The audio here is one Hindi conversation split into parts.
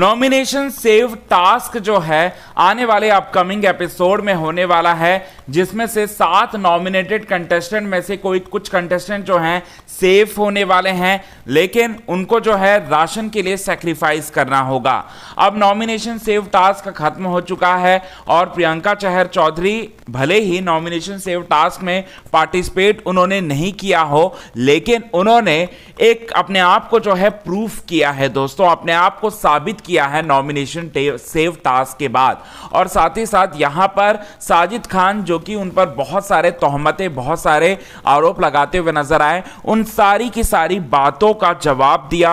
नॉमिनेशन सेव टास्क जो है आने वाले अपकमिंग एपिसोड में होने वाला है जिसमें से सात नॉमिनेटेड कंटेस्टेंट में से कोई कुछ कंटेस्टेंट जो हैं सेफ होने वाले हैं लेकिन उनको जो है राशन के लिए सेक्रीफाइस करना होगा अब नॉमिनेशन सेव टास्क खत्म हो चुका है और प्रियंका चहर चौधरी भले ही नॉमिनेशन सेव टास्क में पार्टिसिपेट उन्होंने नहीं किया हो लेकिन उन्होंने एक अपने आप को जो है प्रूफ किया है दोस्तों अपने आप को साबित किया है नॉमिनेशन सेव टास्क के बाद और साथ ही साथ यहां पर साजिद खान जो जो कि उन पर बहुत सारे तोहमतें बहुत सारे आरोप लगाते हुए नजर आए उन सारी की सारी बातों का जवाब दिया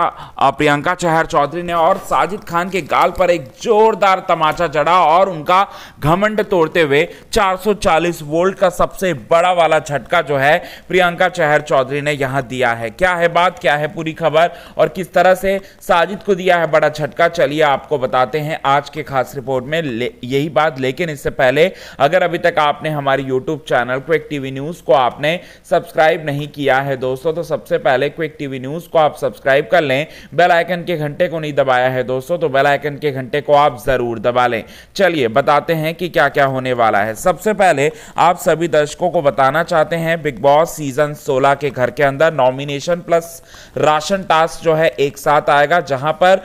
प्रियंका चहर चौधरी ने और साजिद खान के गाल पर एक जोरदार तमाचा जड़ा और उनका घमंड तोड़ते हुए 440 वोल्ट का सबसे बड़ा वाला झटका जो है प्रियंका चहर चौधरी ने यहां दिया है क्या है बात क्या है पूरी खबर और किस तरह से साजिद को दिया है बड़ा झटका चलिए आपको बताते हैं आज के खास रिपोर्ट में यही बात लेकिन इससे पहले अगर अभी तक आपने आपने हमारे YouTube channel quick TV news को आपने सब्सक्राइब नहीं किया है दोस्तों तो सबसे पहले क्विक टीवी न्यूज़ को आप सब्सक्राइब कर लें बेल आइकन के घंटे को नहीं दबाया है दोस्तों तो बेल आइकन के घंटे को आप ज़रूर दबा लें चलिए बताते हैं कि क्या क्या होने वाला है सबसे पहले आप सभी दर्शकों को बताना चाहते हैं बिग बॉस सीजन सोलह के घर के अंदर नॉमिनेशन प्लस राशन टास्क जो है एक साथ आएगा जहां पर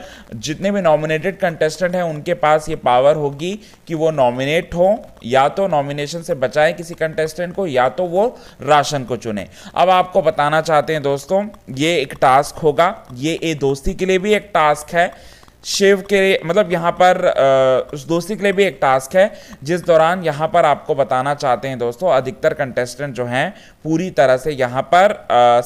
जितने भी नॉमिनेटेड कंटेस्टेंट हैं उनके पास ये पावर होगी कि वो नॉमिनेट हो या तो नॉमिनेशन से बचाए बचाएं किसी कंटेस्टेंट को या तो वो राशन को चुने अब आपको बताना चाहते हैं दोस्तों ये एक टास्क होगा ये ए दोस्ती के लिए भी एक टास्क है शिव के मतलब यहाँ पर उस दोस्ती के लिए भी एक टास्क है जिस दौरान यहाँ पर आपको बताना चाहते हैं दोस्तों अधिकतर कंटेस्टेंट जो हैं पूरी तरह से यहाँ पर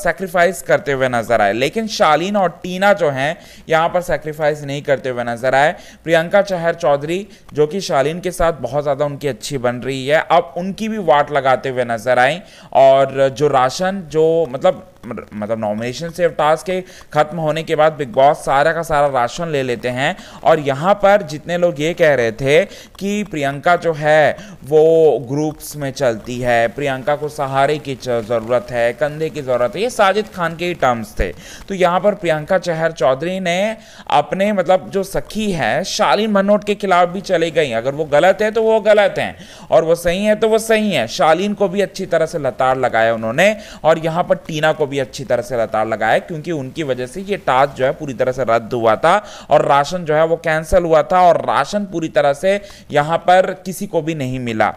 सेक्रीफाइस करते हुए नजर आए लेकिन शालीन और टीना जो हैं यहाँ पर सेक्रीफाइस नहीं करते हुए नजर आए प्रियंका चहर चौधरी जो कि शालीन के साथ बहुत ज़्यादा उनकी अच्छी बन रही है अब उनकी भी वाट लगाते हुए नजर आई और जो राशन जो मतलब मतलब नॉमिनेशन से टास्क के ख़त्म होने के बाद बिग बॉस सारा का सारा राशन ले लेते हैं और यहाँ पर जितने लोग ये कह रहे थे कि प्रियंका जो है वो ग्रुप्स में चलती है प्रियंका को सहारे की ज़रूरत है कंधे की ज़रूरत है ये साजिद खान के ही टर्म्स थे तो यहाँ पर प्रियंका चहर चौधरी ने अपने मतलब जो सखी है शालीन मनोट के खिलाफ भी चली गई अगर वो गलत है तो वो गलत हैं और वो सही है तो वो सही है शालीन को भी अच्छी तरह से लताड़ लगाया उन्होंने और यहाँ पर टीना को भी अच्छी तरह से लतार लगाए क्योंकि उनकी वजह से ये टास्क जो है पूरी तरह से रद्द हुआ था और राशन जो है वो कैंसिल हुआ था और राशन पूरी तरह से यहाँ पर किसी को भी नहीं मिला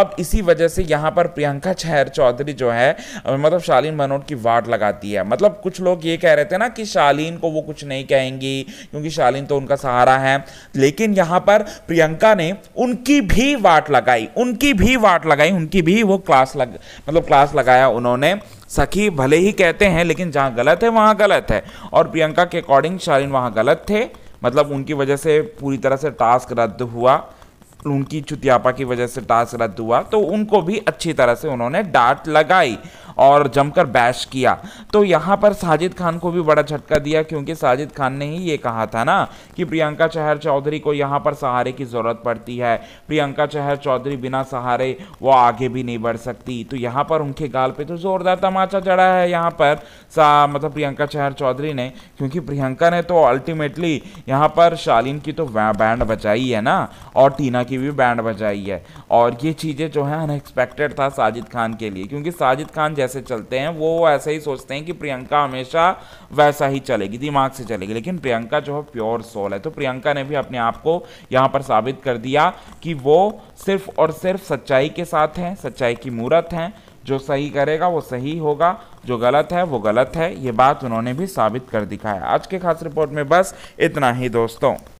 अब इसी वजह से यहाँ पर प्रियंका छहर चौधरी जो है मतलब शालीन मनोट की वाट लगाती है मतलब कुछ लोग ये कह रहे थे ना कि शालीन को वो कुछ नहीं कहेंगी क्योंकि शालीन तो उनका सहारा है लेकिन यहाँ पर प्रियंका ने उनकी भी वाट लगाई उनकी भी वाट लगाई उनकी भी वो क्लास लग मतलब क्लास लगाया उन्होंने सखी भले ही कहते हैं लेकिन जहाँ गलत है वहाँ गलत है और प्रियंका के अकॉर्डिंग शालीन वहाँ गलत थे मतलब उनकी वजह से पूरी तरह से टास्क रद्द हुआ उनकी चुतियापा की वजह से टास्क रद्द हुआ तो उनको भी अच्छी तरह से उन्होंने डांट लगाई और जमकर बैश किया तो यहाँ पर साजिद खान को भी बड़ा झटका दिया क्योंकि साजिद खान ने ही ये कहा था ना कि प्रियंका चहर चौधरी को यहाँ पर सहारे की ज़रूरत पड़ती है प्रियंका चहर चौधरी बिना सहारे वो आगे भी नहीं बढ़ सकती तो यहाँ पर उनके गाल पे तो ज़ोरदार तमाचा चढ़ा है यहाँ पर सा मतलब प्रियंका चहर चौधरी ने क्योंकि प्रियंका ने तो अल्टीमेटली यहाँ पर शालीन की तो बैंड बचाई है ना और टीना की भी बैंड बजाई है और ये चीज़ें जो है अनएक्सपेक्टेड था साजिद खान के लिए क्योंकि साजिद खान जैसे जैसे चलते हैं वो ऐसे ही सोचते हैं कि प्रियंका हमेशा वैसा ही चलेगी दिमाग से चलेगी लेकिन प्रियंका जो है प्योर सोल है तो प्रियंका ने भी अपने आप को यहाँ पर साबित कर दिया कि वो सिर्फ और सिर्फ सच्चाई के साथ हैं सच्चाई की मूर्त हैं जो सही करेगा वो सही होगा जो गलत है वो गलत है ये बात उन्होंने भी साबित कर दिखाया आज के खास रिपोर्ट में बस इतना ही दोस्तों